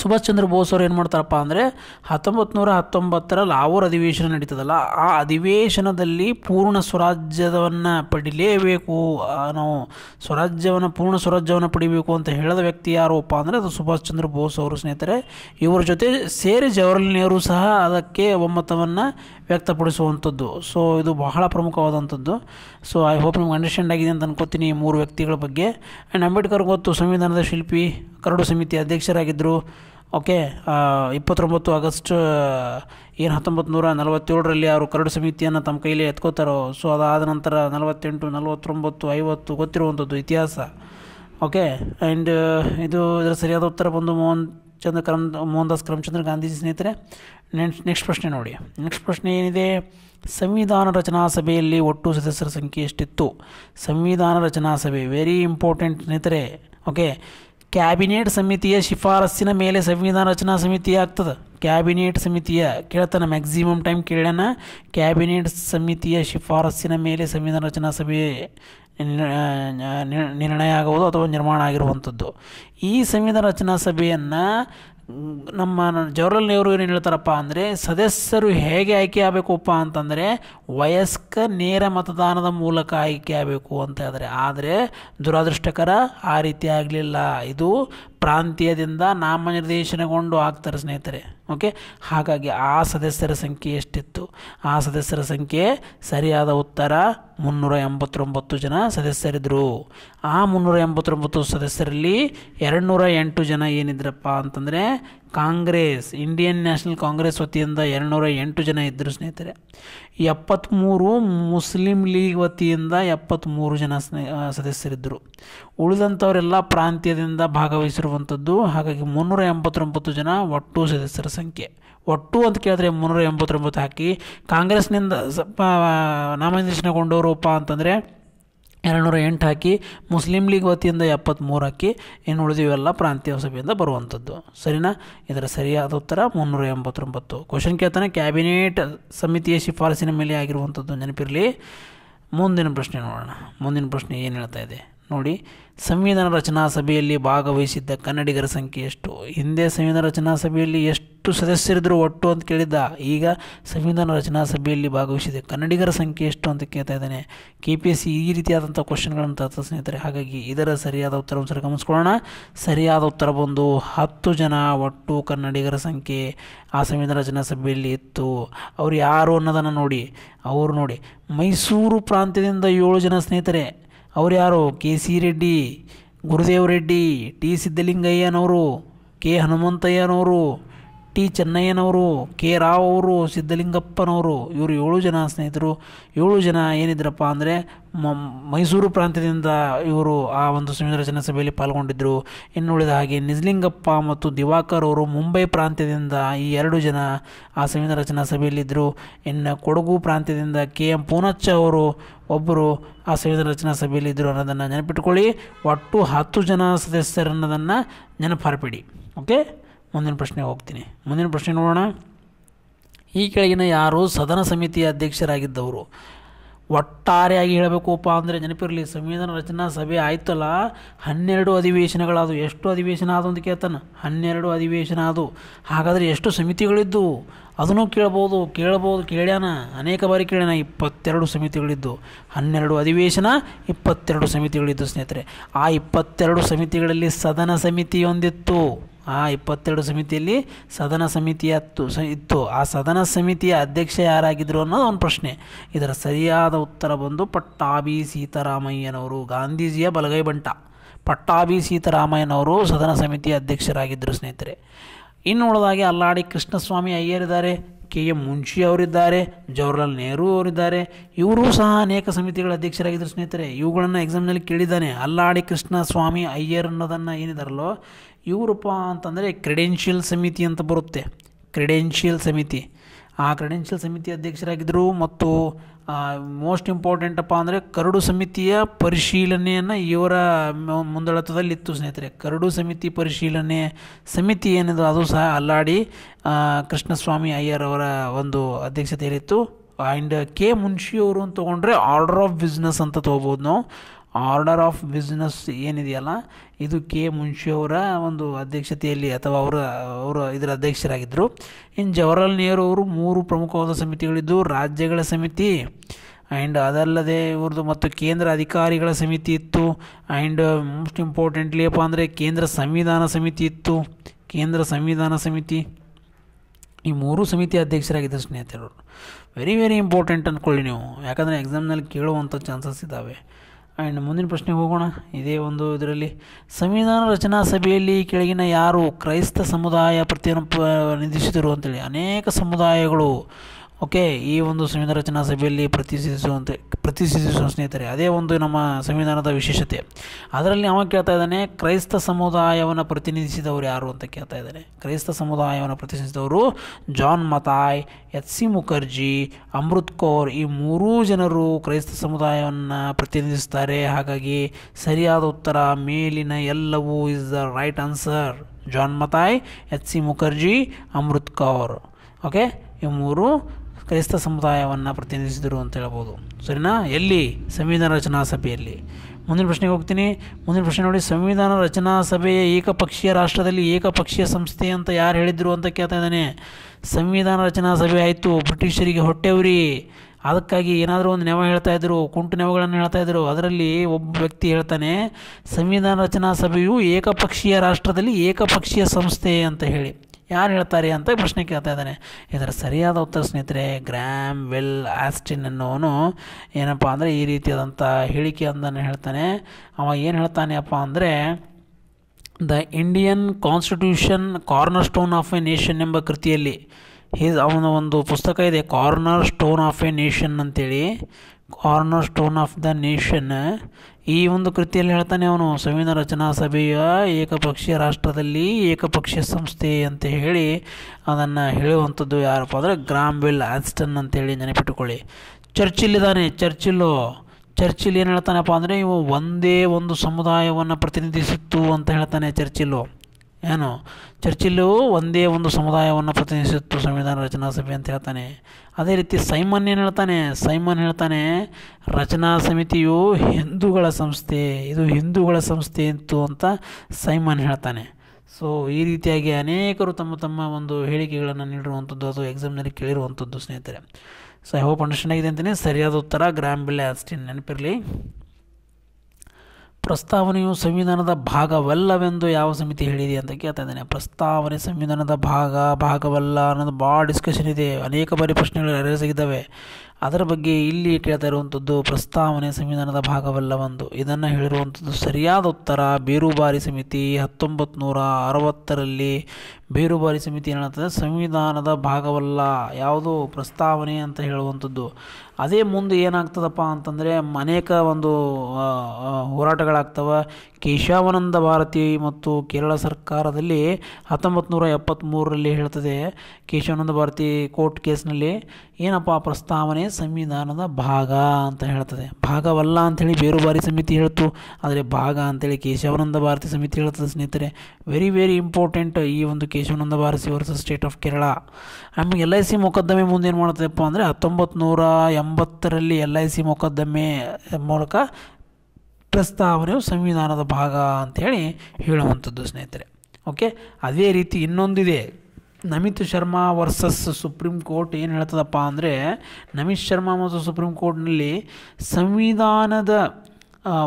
[SPEAKER 1] Subhash Chandra Bose ಅವ್ರು ಏನು ಮಾಡ್ತಾರಪ್ಪ ಅಂದರೆ ಹತ್ತೊಂಬತ್ತು ನೂರ ಹತ್ತೊಂಬತ್ತರ ಲಾವೋರ್ ಅಧಿವೇಶನ ನಡೀತದಲ್ಲ ಆ ಅಧಿವೇಶನದಲ್ಲಿ ಪೂರ್ಣ ಸ್ವರಾಜ್ಯವನ್ನು ಪಡಿಲೇಬೇಕು ನಾವು ಸ್ವರಾಜ್ಯವನ್ನು ಪೂರ್ಣ ಸ್ವರಾಜ್ಯವನ್ನು ಪಡಿಬೇಕು ಅಂತ ಹೇಳಿದ ವ್ಯಕ್ತಿ ಒಪ್ಪ ಅಂದರೆ ಅದು ಸುಭಾಷ್ ಚಂದ್ರ ಬೋಸ್ ಅವರು ಸ್ನೇಹಿತರೆ ಇವರ ಜೊತೆ ಸೇರಿ ಜವಾಹರ್ಲಾಲ್ ನೆಹರು ಸಹ ಅದಕ್ಕೆ ಒಮ್ಮತವನ್ನು ವ್ಯಕ್ತಪಡಿಸುವಂಥದ್ದು ಸೊ ಇದು ಬಹಳ ಪ್ರಮುಖವಾದಂಥದ್ದು ಸೊ ಐ ಹೋಪ್ ನಿಮ್ಗೆ ಅಂಡರ್ಸ್ಟ್ಯಾಂಡ್ ಆಗಿದೆ ಅಂತ ಅನ್ಕೋತೀನಿ ಮೂರು ವ್ಯಕ್ತಿಗಳ ಬಗ್ಗೆ ಆ್ಯಂಡ್ ಅಂಬೇಡ್ಕರ್ ಗೊತ್ತು ಸಂವಿಧಾನದ ಶಿಲ್ಪಿ ಕರಡು ಸಮಿತಿ ಅಧ್ಯಕ್ಷರಾಗಿದ್ದರು ಓಕೆ ಇಪ್ಪತ್ತೊಂಬತ್ತು ಆಗಸ್ಟ್ ಏನು ಹತ್ತೊಂಬತ್ತು ನೂರ ನಲವತ್ತೇಳರಲ್ಲಿ ಅವರು ಕರಡು ಸಮಿತಿಯನ್ನು ತಮ್ಮ ಕೈಲಿ ಎತ್ಕೋತಾರೋ ಸೊ ಅದಾದ ನಂತರ ನಲವತ್ತೆಂಟು ನಲವತ್ತೊಂಬತ್ತು ಐವತ್ತು ಗೊತ್ತಿರುವಂಥದ್ದು ಇತಿಹಾಸ ಓಕೆ ಆ್ಯಂಡ್ ಇದು ಇದರ ಸರಿಯಾದ ಉತ್ತರ ಬಂದು ಮೋಹನ್ ಚಂದ್ರ ಕರಮ್ ದಾಸ್ ಕರಮಚಂದ್ರ ಗಾಂಧೀಜಿ ಸ್ನೇಹಿತರೆ ನೆಕ್ಸ್ಟ್ ನೆಕ್ಸ್ಟ್ ಪ್ರಶ್ನೆ ನೋಡಿ ನೆಕ್ಸ್ಟ್ ಪ್ರಶ್ನೆ ಏನಿದೆ ಸಂವಿಧಾನ ರಚನಾ ಸಭೆಯಲ್ಲಿ ಒಟ್ಟು ಸದಸ್ಯರ ಸಂಖ್ಯೆ ಎಷ್ಟಿತ್ತು ಸಂವಿಧಾನ ರಚನಾ ಸಭೆ ವೆರಿ ಇಂಪಾರ್ಟೆಂಟ್ ಸ್ನೇಹಿತರೆ ಓಕೆ ಕ್ಯಾಬಿನೆಟ್ ಸಮಿತಿಯ ಶಿಫಾರಸ್ಸಿನ ಮೇಲೆ ಸಂವಿಧಾನ ರಚನಾ ಸಮಿತಿ ಆಗ್ತದೆ ಕ್ಯಾಬಿನೆಟ್ ಸಮಿತಿಯ ಕೇಳ್ತಾನೆ ಮ್ಯಾಕ್ಸಿಮಮ್ ಟೈಮ್ ಕೇಳೋಣ ಕ್ಯಾಬಿನೆಟ್ ಸಮಿತಿಯ ಶಿಫಾರಸ್ಸಿನ ಮೇಲೆ ಸಂವಿಧಾನ ರಚನಾ ಸಭೆ ನಿರ್ಣಯ ಆಗುವುದು ಅಥವಾ ನಿರ್ಮಾಣ ಆಗಿರುವಂಥದ್ದು ಈ ಸಂವಿಧಾನ ರಚನಾ ಸಭೆಯನ್ನು ನಮ್ಮ ಜವಾಹರ್ಲಾಲ್ ನೆಹರು ಏನು ಹೇಳ್ತಾರಪ್ಪ ಅಂದರೆ ಸದಸ್ಯರು ಹೇಗೆ ಆಯ್ಕೆ ಆಗಬೇಕಪ್ಪ ಅಂತಂದರೆ ವಯಸ್ಕ ನೇರ ಮತದಾನದ ಮೂಲಕ ಆಯ್ಕೆ ಆಗಬೇಕು ಅಂತ ಆದರೆ ದುರದೃಷ್ಟಕರ ಆ ರೀತಿ ಆಗಲಿಲ್ಲ ಇದು ಪ್ರಾಂತ್ಯದಿಂದ ನಾಮನಿರ್ದೇಶನಗೊಂಡು ಆಗ್ತಾರೆ ಸ್ನೇಹಿತರೆ ಓಕೆ ಹಾಗಾಗಿ ಆ ಸದಸ್ಯರ ಸಂಖ್ಯೆ ಎಷ್ಟಿತ್ತು ಆ ಸದಸ್ಯರ ಸಂಖ್ಯೆ ಸರಿಯಾದ ಉತ್ತರ ಮುನ್ನೂರ ಎಂಬತ್ತೊಂಬತ್ತು ಜನ ಸದಸ್ಯರಿದ್ದರು ಆ ಮುನ್ನೂರ ಎಂಬತ್ತೊಂಬತ್ತು ಸದಸ್ಯರಲ್ಲಿ ಎರಡುನೂರ ಎಂಟು ಜನ ಏನಿದ್ರಪ್ಪ ಅಂತಂದರೆ ಕಾಂಗ್ರೆಸ್ ಇಂಡಿಯನ್ ನ್ಯಾಷನಲ್ ಕಾಂಗ್ರೆಸ್ ವತಿಯಿಂದ ಎರಡುನೂರ ಎಂಟು ಜನ ಇದ್ದರು ಸ್ನೇಹಿತರೆ ಎಪ್ಪತ್ತ್ಮೂರು ಮುಸ್ಲಿಂ ಲೀಗ್ ವತಿಯಿಂದ ಎಪ್ಪತ್ತ್ಮೂರು ಜನ ಸ್ನೇ ಸದಸ್ಯರಿದ್ದರು ಉಳಿದಂಥವರೆಲ್ಲ ಪ್ರಾಂತ್ಯದಿಂದ ಭಾಗವಹಿಸಿರುವಂಥದ್ದು ಹಾಗಾಗಿ ಮುನ್ನೂರ ಎಂಬತ್ತೊಂಬತ್ತು ಜನ ಒಟ್ಟು ಸದಸ್ಯರ ಸಂಖ್ಯೆ ಒಟ್ಟು ಅಂತ ಕೇಳಿದ್ರೆ ಮುನ್ನೂರ ಎಂಬತ್ತೊಂಬತ್ತು ಹಾಕಿ ಕಾಂಗ್ರೆಸ್ನಿಂದ ನಾಮನಿರ್ದೇಶನಗೊಂಡವರು ಅಂತಂದರೆ ಎರಡುನೂರ ಎಂಟು ಹಾಕಿ ಮುಸ್ಲಿಂ ಲೀಗ್ ವತಿಯಿಂದ ಎಪ್ಪತ್ತ್ಮೂರು ಹಾಕಿ ಇನ್ನು ಉಳಿದಿವೆಲ್ಲ ಪ್ರಾಂತೀಯ ಸಭೆಯಿಂದ ಬರುವಂಥದ್ದು ಸರಿನಾ ಇದರ ಸರಿಯಾದ ಉತ್ತರ ಮುನ್ನೂರ ಎಂಬತ್ತೊಂಬತ್ತು ಕ್ವಶನ್ ಕೇಳ್ತಾನೆ ಕ್ಯಾಬಿನೆಟ್ ಸಮಿತಿಯ ಶಿಫಾರಸಿನ ಮೇಲೆ ಆಗಿರುವಂಥದ್ದು ನೆನಪಿರಲಿ ಮುಂದಿನ ಪ್ರಶ್ನೆ ನೋಡೋಣ ಮುಂದಿನ ಪ್ರಶ್ನೆ ಏನು ಹೇಳ್ತಾ ಇದೆ ನೋಡಿ ಸಂವಿಧಾನ ರಚನಾ ಸಭೆಯಲ್ಲಿ ಭಾಗವಹಿಸಿದ್ದ ಕನ್ನಡಿಗರ ಸಂಖ್ಯೆ ಎಷ್ಟು ಹಿಂದೆ ಸಂವಿಧಾನ ರಚನಾ ಸಭೆಯಲ್ಲಿ ಎಷ್ಟು ಸದಸ್ಯರಿದ್ದರು ಒಟ್ಟು ಅಂತ ಕೇಳಿದ್ದ ಈಗ ಸಂವಿಧಾನ ರಚನಾ ಸಭೆಯಲ್ಲಿ ಭಾಗವಹಿಸಿದ ಕನ್ನಡಿಗರ ಸಂಖ್ಯೆ ಎಷ್ಟು ಅಂತ ಕೇಳ್ತಾ ಇದ್ದಾನೆ ಕೆ ಪಿ ಎಸ್ ಸಿ ಈ ರೀತಿಯಾದಂಥ ಕ್ವಶನ್ಗಳನ್ನು ತರ್ತ ಸ್ನೇಹಿತರೆ ಹಾಗಾಗಿ ಇದರ ಸರಿಯಾದ ಉತ್ತರವನ್ನು ಸರಿ ಗಮನಿಸ್ಕೊಳ್ಳೋಣ ಸರಿಯಾದ ಉತ್ತರ ಬಂದು ಹತ್ತು ಜನ ಒಟ್ಟು ಕನ್ನಡಿಗರ ಸಂಖ್ಯೆ ಆ ಸಂವಿಧಾನ ರಚನಾ ಸಭೆಯಲ್ಲಿ ಇತ್ತು ಅವರು ಯಾರು ಅನ್ನೋದನ್ನು ನೋಡಿ ಅವರು ನೋಡಿ ಮೈಸೂರು ಪ್ರಾಂತ್ಯದಿಂದ ಏಳು ಜನ ಸ್ನೇಹಿತರೆ ಅವ್ರು ಯಾರು K C Reddy Gurudev Reddy T ಸಿದ್ದಲಿಂಗಯ್ಯನವರು ಕೆ ಹನುಮಂತಯ್ಯನವರು ಟಿ ಚೆನ್ನಯ್ಯನವರು ಕೆ ರಾವ್ ಅವರು ಸಿದ್ದಲಿಂಗಪ್ಪನವರು ಇವರು ಏಳು ಜನ ಸ್ನೇಹಿತರು ಏಳು ಜನ ಏನಿದ್ರಪ್ಪ ಅಂದರೆ ಮೈಸೂರು ಪ್ರಾಂತ್ಯದಿಂದ ಇವರು ಆ ಒಂದು ಸಂವಿಧಾನ ರಚನಾ ಸಭೆಯಲ್ಲಿ ಪಾಲ್ಗೊಂಡಿದ್ದರು ಇನ್ನುಳಿದ ಹಾಗೆ ನಿಜಲಿಂಗಪ್ಪ ಮತ್ತು ದಿವಾಕರ್ ಅವರು ಮುಂಬೈ ಪ್ರಾಂತ್ಯದಿಂದ ಈ ಎರಡು ಜನ ಆ ಸಂವಿಧಾನ ರಚನಾ ಸಭೆಯಲ್ಲಿದ್ದರು ಇನ್ನು ಕೊಡಗು ಪ್ರಾಂತ್ಯದಿಂದ ಕೆ ಎಂ ಪೂನಚ್ಚ ಅವರು ಒಬ್ಬರು ಆ ಸಂವಿಧಾನ ರಚನಾ ಸಭೆಯಲ್ಲಿದ್ದರು ಅನ್ನೋದನ್ನು ನೆನಪಿಟ್ಕೊಳ್ಳಿ ಒಟ್ಟು ಹತ್ತು ಜನ ಸದಸ್ಯರನ್ನೋದನ್ನು ನೆನಪಾರ್ಬೇಡಿ ಓಕೆ ಮುಂದಿನ ಪ್ರಶ್ನೆಗೆ ಹೋಗ್ತೀನಿ ಮುಂದಿನ ಪ್ರಶ್ನೆ ನೋಡೋಣ ಈ ಕೆಳಗಿನ ಯಾರು ಸದನ ಸಮಿತಿಯ ಅಧ್ಯಕ್ಷರಾಗಿದ್ದವರು ಒಟ್ಟಾರೆಯಾಗಿ ಹೇಳಬೇಕಪ್ಪ ಅಂದರೆ ನೆನಪಿರಲಿ ಸಂವಿಧಾನ ರಚನಾ ಸಭೆ ಆಯ್ತಲ್ಲ ಹನ್ನೆರಡು ಅಧಿವೇಶನಗಳಾದವು ಎಷ್ಟು ಅಧಿವೇಶನ ಆದವು ಅಂತ ಕೇಳ್ತಾನೆ ಹನ್ನೆರಡು ಅಧಿವೇಶನ ಅದು ಹಾಗಾದರೆ ಎಷ್ಟು ಸಮಿತಿಗಳಿದ್ದವು ಅದನ್ನು ಕೇಳ್ಬೋದು ಕೇಳ್ಬೋದು ಕೇಳ್ಯಾನ ಅನೇಕ ಬಾರಿ ಕೇಳ್ಯಾನ ಇಪ್ಪತ್ತೆರಡು ಸಮಿತಿಗಳಿದ್ದು ಹನ್ನೆರಡು ಅಧಿವೇಶನ ಇಪ್ಪತ್ತೆರಡು ಸಮಿತಿಗಳಿದ್ದು ಸ್ನೇಹಿತರೆ ಆ ಇಪ್ಪತ್ತೆರಡು ಸಮಿತಿಗಳಲ್ಲಿ ಸದನ ಸಮಿತಿಯೊಂದಿತ್ತು ಆ ಇಪ್ಪತ್ತೆರಡು ಸಮಿತಿಯಲ್ಲಿ ಸದನ ಸ ಇತ್ತು ಆ ಸದನ ಸಮಿತಿಯ ಅಧ್ಯಕ್ಷ ಯಾರಾಗಿದ್ದರು ಅನ್ನೋದು ಒಂದು ಪ್ರಶ್ನೆ ಇದರ ಸರಿಯಾದ ಉತ್ತರ ಬಂದು ಪಟ್ಟಾಭಿ ಸೀತಾರಾಮಯ್ಯನವರು ಗಾಂಧೀಜಿಯ ಬಲಗೈ ಬಂಟ ಪಟ್ಟಾಭಿ ಸೀತಾರಾಮಯ್ಯನವರು ಸದನ ಸಮಿತಿಯ ಅಧ್ಯಕ್ಷರಾಗಿದ್ದರು ಸ್ನೇಹಿತರೆ ಇನ್ನು ಉಳಿದಾಗೆ ಅಲ್ಲಾಡಿ ಕೃಷ್ಣಸ್ವಾಮಿ ಅಯ್ಯರಿದ್ದಾರೆ ಕೆ ಎಂ ಮುನ್ಷಿ ಅವರಿದ್ದಾರೆ ಜವಾಹರ್ಲಾಲ್ ನೆಹರು ಅವರಿದ್ದಾರೆ ಇವರೂ ಸಹ ಅನೇಕ ಸಮಿತಿಗಳ ಅಧ್ಯಕ್ಷರಾಗಿದ್ದರು ಸ್ನೇಹಿತರೆ ಇವುಗಳನ್ನು ಎಕ್ಸಾಮ್ನಲ್ಲಿ ಕೇಳಿದ್ದಾನೆ ಅಲ್ಲಾಡಿ ಕೃಷ್ಣ ಸ್ವಾಮಿ ಅಯ್ಯರ್ ಅನ್ನೋದನ್ನು ಏನಿದಾರಲ್ಲೋ ಇವರಪ್ಪ ಅಂತಂದರೆ ಕ್ರೆಡೆನ್ಷಿಯಲ್ ಸಮಿತಿ ಅಂತ ಬರುತ್ತೆ ಕ್ರೆಡೆನ್ಷಿಯಲ್ ಸಮಿತಿ ಆ ಕ್ರೆಡೆನ್ಷಿಯಲ್ ಸಮಿತಿ ಅಧ್ಯಕ್ಷರಾಗಿದ್ದರು ಮತ್ತು ಮೋಸ್ಟ್ ಇಂಪಾರ್ಟೆಂಟಪ್ಪ ಅಂದರೆ ಕರಡು ಸಮಿತಿಯ ಪರಿಶೀಲನೆಯನ್ನು ಇವರ ಮುಂದಳತದಲ್ಲಿ ಇತ್ತು ಸ್ನೇಹಿತರೆ ಕರಡು ಸಮಿತಿ ಪರಿಶೀಲನೆ ಸಮಿತಿ ಏನಿದೆ ಅದು ಸಹ ಅಲ್ಲಾಡಿ ಕೃಷ್ಣಸ್ವಾಮಿ ಅಯ್ಯರ್ ಅವರ ಒಂದು ಅಧ್ಯಕ್ಷತೆಯಲ್ಲಿತ್ತು ಆ್ಯಂಡ್ ಕೆ ಮುನ್ಶಿಯವರು ಅಂತ ತೊಗೊಂಡ್ರೆ ಆರ್ಡರ್ ಆಫ್ ಬಿಸ್ನೆಸ್ ಅಂತ ತೊಗೋಬೋದು ನಾವು ಆರ್ಡರ್ ಆಫ್ ಬಿಸ್ನೆಸ್ ಏನಿದೆಯಲ್ಲ ಇದು ಕೆ ಅವರ ಒಂದು ಅಧ್ಯಕ್ಷತೆಯಲ್ಲಿ ಅಥವಾ ಅವರ ಅವರ ಇದರ ಅಧ್ಯಕ್ಷರಾಗಿದ್ದರು ಇನ್ನು ಜವಾಹರ್ಲಾಲ್ ನೆಹರು ಅವರು ಮೂರು ಪ್ರಮುಖವಾದ ಸಮಿತಿಗಳಿದ್ದು ರಾಜ್ಯಗಳ ಸಮಿತಿ ಆ್ಯಂಡ್ ಅದಲ್ಲದೆ ಇವ್ರದ್ದು ಮತ್ತು ಕೇಂದ್ರ ಅಧಿಕಾರಿಗಳ ಸಮಿತಿ ಇತ್ತು ಆ್ಯಂಡ್ ಮೋಸ್ಟ್ ಇಂಪಾರ್ಟೆಂಟ್ಲಿ ಅಪ್ಪ ಅಂದರೆ ಕೇಂದ್ರ ಸಂವಿಧಾನ ಸಮಿತಿ ಇತ್ತು ಕೇಂದ್ರ ಸಂವಿಧಾನ ಸಮಿತಿ ಈ ಮೂರು ಸಮಿತಿ ಅಧ್ಯಕ್ಷರಾಗಿದ್ದರು ಸ್ನೇಹಿತರು ವೆರಿ ವೆರಿ ಇಂಪಾರ್ಟೆಂಟ್ ಅಂದ್ಕೊಳ್ಳಿ ನೀವು ಯಾಕಂದರೆ ಎಕ್ಸಾಮ್ನಲ್ಲಿ ಕೇಳುವಂಥ ಚಾನ್ಸಸ್ ಇದ್ದಾವೆ ಆ್ಯಂಡ್ ಮುಂದಿನ ಪ್ರಶ್ನೆಗೆ ಹೋಗೋಣ ಇದೇ ಒಂದು ಇದರಲ್ಲಿ ಸಂವಿಧಾನ ರಚನಾ ಸಭೆಯಲ್ಲಿ ಕೆಳಗಿನ ಯಾರು ಕ್ರೈಸ್ತ ಸಮುದಾಯ ಪ್ರತಿಯನ್ನು ನಿಂದಿಸಿದರು ಅಂತೇಳಿ ಅನೇಕ ಸಮುದಾಯಗಳು ಓಕೆ ಈ ಒಂದು ಸಂವಿಧಾನ ರಚನಾ ಸಭೆಯಲ್ಲಿ ಪ್ರತಿನಿಧಿಸುವಂತೆ ಪ್ರತಿಷ್ಠಿಸುವ ಸ್ನೇಹಿತರೆ ಅದೇ ಒಂದು ನಮ್ಮ ಸಂವಿಧಾನದ ವಿಶೇಷತೆ ಅದರಲ್ಲಿ ಅವ ಕೇಳ್ತಾ ಇದ್ದಾನೆ ಕ್ರೈಸ್ತ ಸಮುದಾಯವನ್ನು ಪ್ರತಿನಿಧಿಸಿದವರು ಯಾರು ಅಂತ ಕೇಳ್ತಾ ಇದ್ದಾನೆ ಕ್ರೈಸ್ತ ಸಮುದಾಯವನ್ನು ಪ್ರತಿನಿಧಿಸಿದವರು John Mathai H C Mukherjee Amrit Kaur ಈ ಮೂರೂ ಜನರು ಕ್ರೈಸ್ತ ಸಮುದಾಯವನ್ನು ಪ್ರತಿನಿಧಿಸ್ತಾರೆ ಹಾಗಾಗಿ ಸರಿಯಾದ ಉತ್ತರ ಮೇಲಿನ ಎಲ್ಲವೂ is the right answer John Mathai H C Mukherjee Amrit Kaur okay ಈ ಮೂರು ಕ್ರೈಸ್ತ ಸಮುದಾಯವನ್ನು ಪ್ರತಿನಿಧಿಸಿದರು ಅಂತ ಹೇಳ್ಬೋದು ಸರಿನಾ ಎಲ್ಲಿ ಸಂವಿಧಾನ ರಚನಾ ಸಭೆಯಲ್ಲಿ ಮುಂದಿನ ಪ್ರಶ್ನೆಗೆ ಹೋಗ್ತೀನಿ ಮುಂದಿನ ಪ್ರಶ್ನೆ ನೋಡಿ ಸಂವಿಧಾನ ರಚನಾ ಸಭೆಯ ಏಕಪಕ್ಷೀಯ ರಾಷ್ಟ್ರದಲ್ಲಿ ಏಕಪಕ್ಷೀಯ ಸಂಸ್ಥೆ ಅಂತ ಯಾರು ಹೇಳಿದ್ರು ಅಂತ ಕೇಳ್ತಾ ಇದ್ದಾನೆ ಸಂವಿಧಾನ ರಚನಾ ಸಭೆ ಆಯಿತು ಬ್ರಿಟಿಷರಿಗೆ ಹೊಟ್ಟೆವ್ರಿ ಅದಕ್ಕಾಗಿ ಏನಾದರೂ ಒಂದು ನೆವ ಹೇಳ್ತಾ ಇದ್ರು ಕುಂಟು ನೆವಗಳನ್ನು ಹೇಳ್ತಾ ಇದ್ರು ಅದರಲ್ಲಿ ಒಬ್ಬ ವ್ಯಕ್ತಿ ಹೇಳ್ತಾನೆ ಸಂವಿಧಾನ ರಚನಾ ಸಭೆಯು ಏಕಪಕ್ಷೀಯ ರಾಷ್ಟ್ರದಲ್ಲಿ ಏಕಪಕ್ಷೀಯ ಸಂಸ್ಥೆ ಅಂತ ಹೇಳಿ ಯಾರು ಹೇಳ್ತಾರೆ ಅಂತ ಪ್ರಶ್ನೆ ಕೇಳ್ತಾ ಇದ್ದಾನೆ ಇದರ ಸರಿಯಾದ ಉತ್ತರ ಸ್ನೇಹಿತರೆ ಗ್ರಾಮ್ ವೆಲ್ ಆಸ್ಟಿನ್ ಅನ್ನೋನು ಏನಪ್ಪ ಅಂದರೆ ಈ ರೀತಿಯಾದಂಥ ಹೇಳಿಕೆ ಹೇಳಿಕೆಯೊಂದನ್ನು ಹೇಳ್ತಾನೆ ಅವ ಏನು ಅಪ್ಪ ಅಂದರೆ the Indian constitution cornerstone of a nation ಎಂಬ ಕೃತಿಯಲ್ಲಿ ಹೀಸ್ ಅವನ ಒಂದು ಪುಸ್ತಕ ಇದೆ cornerstone of a nation ಅಂತೇಳಿ cornerstone of the nation ಈ ಒಂದು ಕೃತಿಯಲ್ಲಿ ಹೇಳ್ತಾನೆ ಅವನು ಸಂವಿಧಾನ ರಚನಾ ಸಭೆಯ ಏಕಪಕ್ಷೀಯ ರಾಷ್ಟ್ರದಲ್ಲಿ ಏಕಪಕ್ಷೀಯ ಸಂಸ್ಥೆ ಅಂತ ಹೇಳಿ ಅದನ್ನು ಹೇಳುವಂಥದ್ದು ಯಾರಪ್ಪ ಅಂದರೆ ವಿಲ್ ಆನ್ಸ್ಟನ್ ಅಂತೇಳಿ ನೆನಪಿಟ್ಟುಕೊಳ್ಳಿ ಚರ್ಚಿಲ್ ಇದ್ದಾನೆ ಚರ್ಚಿಲ್ಲು ಚರ್ಚಿಲ್ ಏನು ಹೇಳ್ತಾನಪ್ಪ ಅಂದರೆ ಇವು ಒಂದೇ ಒಂದು ಸಮುದಾಯವನ್ನು ಪ್ರತಿನಿಧಿಸಿತ್ತು ಅಂತ ಹೇಳ್ತಾನೆ ಚರ್ಚಿಲ್ಲು ಏನು ಚರ್ಚಿಲ್ಲೂ ಒಂದೇ ಒಂದು ಸಮುದಾಯವನ್ನು ಪ್ರತಿನಿಧಿಸಿತ್ತು ಸಂವಿಧಾನ ರಚನಾ ಸಭೆ ಅಂತ ಹೇಳ್ತಾನೆ ಅದೇ ರೀತಿ ಸೈಮನ್ ಏನು ಹೇಳ್ತಾನೆ ಸೈಮನ್ ಹೇಳ್ತಾನೆ ರಚನಾ ಸಮಿತಿಯು ಹಿಂದೂಗಳ ಸಂಸ್ಥೆ ಇದು ಹಿಂದೂಗಳ ಸಂಸ್ಥೆ ಇತ್ತು ಅಂತ ಸೈಮನ್ ಹೇಳ್ತಾನೆ ಸೊ ಈ ರೀತಿಯಾಗಿ ಅನೇಕರು ತಮ್ಮ ತಮ್ಮ ಒಂದು ಹೇಳಿಕೆಗಳನ್ನು ನೀಡಿರುವಂಥದ್ದು ಅದು ಎಕ್ಸಾಮ್ನಲ್ಲಿ ಕೇಳಿರುವಂಥದ್ದು ಸ್ನೇಹಿತರೆ ಸೊ ಐ ಹೋಪ್ ಅಂಡರ್ಸ್ಟ್ಯಾಂಡ್ ಆಗಿದೆ ಅಂತಲೇ ಸರಿಯಾದ ಉತ್ತರ ಗ್ರಾಮ್ ಬಿಲ್ಲೆ ಆಸ್ಟಿನ್ ನೆನಪಿರಲಿ ಪ್ರಸ್ತಾವನೆಯು ಸಂವಿಧಾನದ ಭಾಗವಲ್ಲವೆಂದು ಯಾವ ಸಮಿತಿ ಹೇಳಿದೆ ಅಂತ ಕೇಳ್ತಾ ಇದ್ದಾನೆ ಪ್ರಸ್ತಾವನೆ ಸಂವಿಧಾನದ ಭಾಗ ಭಾಗವಲ್ಲ ಅನ್ನೋದು ಭಾಳ ಡಿಸ್ಕಷನ್ ಇದೆ ಅನೇಕ ಬಾರಿ ಪ್ರಶ್ನೆಗಳು ಎದುರಾಗಿದ್ದಾವೆ ಅದರ ಬಗ್ಗೆ ಇಲ್ಲಿ ಕೇಳ್ತಾ ಇರುವಂಥದ್ದು ಪ್ರಸ್ತಾವನೆ ಸಂವಿಧಾನದ ಭಾಗವಲ್ಲ ಒಂದು ಇದನ್ನು ಹೇಳಿರುವಂಥದ್ದು ಸರಿಯಾದ ಉತ್ತರ ಬೇರುಬಾರಿ ಸಮಿತಿ ಹತ್ತೊಂಬತ್ತು ನೂರ ಅರವತ್ತರಲ್ಲಿ ಬೇರುಬಾರಿ ಸಮಿತಿ ಏನಾಗ್ತದೆ ಸಂವಿಧಾನದ ಭಾಗವಲ್ಲ ಯಾವುದು ಪ್ರಸ್ತಾವನೆ ಅಂತ ಹೇಳುವಂಥದ್ದು ಅದೇ ಮುಂದೆ ಏನಾಗ್ತದಪ್ಪ ಅಂತಂದರೆ ಅನೇಕ ಒಂದು ಹೋರಾಟಗಳಾಗ್ತವೆ ಕೇಶವಾನಂದ ಭಾರತಿ ಮತ್ತು ಕೇರಳ ಸರ್ಕಾರದಲ್ಲಿ ಹತ್ತೊಂಬತ್ತು ನೂರ ಎಪ್ಪತ್ತ್ಮೂರರಲ್ಲಿ ಹೇಳ್ತದೆ ಕೇಶವಾನಂದ ಭಾರತಿ ಕೋರ್ಟ್ ಕೇಸ್ನಲ್ಲಿ ಏನಪ್ಪ ಪ್ರಸ್ತಾವನೆ ಸಂವಿಧಾನದ ಭಾಗ ಅಂತ ಹೇಳ್ತದೆ ಭಾಗವಲ್ಲ ಅಂಥೇಳಿ ಬಾರಿ ಸಮಿತಿ ಹೇಳ್ತು ಆದರೆ ಭಾಗ ಅಂಥೇಳಿ ಕೇಶವನಂದ ಭಾರತಿ ಸಮಿತಿ ಹೇಳ್ತದೆ ಸ್ನೇಹಿತರೆ ವೆರಿ ವೆರಿ ಇಂಪಾರ್ಟೆಂಟ್ ಈ ಒಂದು Kesavananda Bharati versus state of Kerala ನಮಗೆ ಎಲ್ ಐ ಸಿ ಮೊಕದ್ದಮೆ ಮುಂದೇನು ಮಾಡ್ತದಪ್ಪ ಅಂದರೆ ಹತ್ತೊಂಬತ್ತು ನೂರ ಎಂಬತ್ತರಲ್ಲಿ ಎಲ್ ಐ ಸಿ ಮೊಕದ್ದಮೆ ಮೂಲಕ ಪ್ರಸ್ತಾವನೆಯು ಸಂವಿಧಾನದ ಭಾಗ ಅಂಥೇಳಿ ಹೇಳುವಂಥದ್ದು ಸ್ನೇಹಿತರೆ ಓಕೆ ಅದೇ ರೀತಿ ಇನ್ನೊಂದಿದೆ Namit Sharma versus supreme court ಏನು ಹೇಳ್ತದಪ್ಪ ಅಂದರೆ ನಮಿತ್ ಶರ್ಮಾ ಮತ್ತು ಸುಪ್ರೀಂ ಕೋರ್ಟ್ನಲ್ಲಿ ಸಂವಿಧಾನದ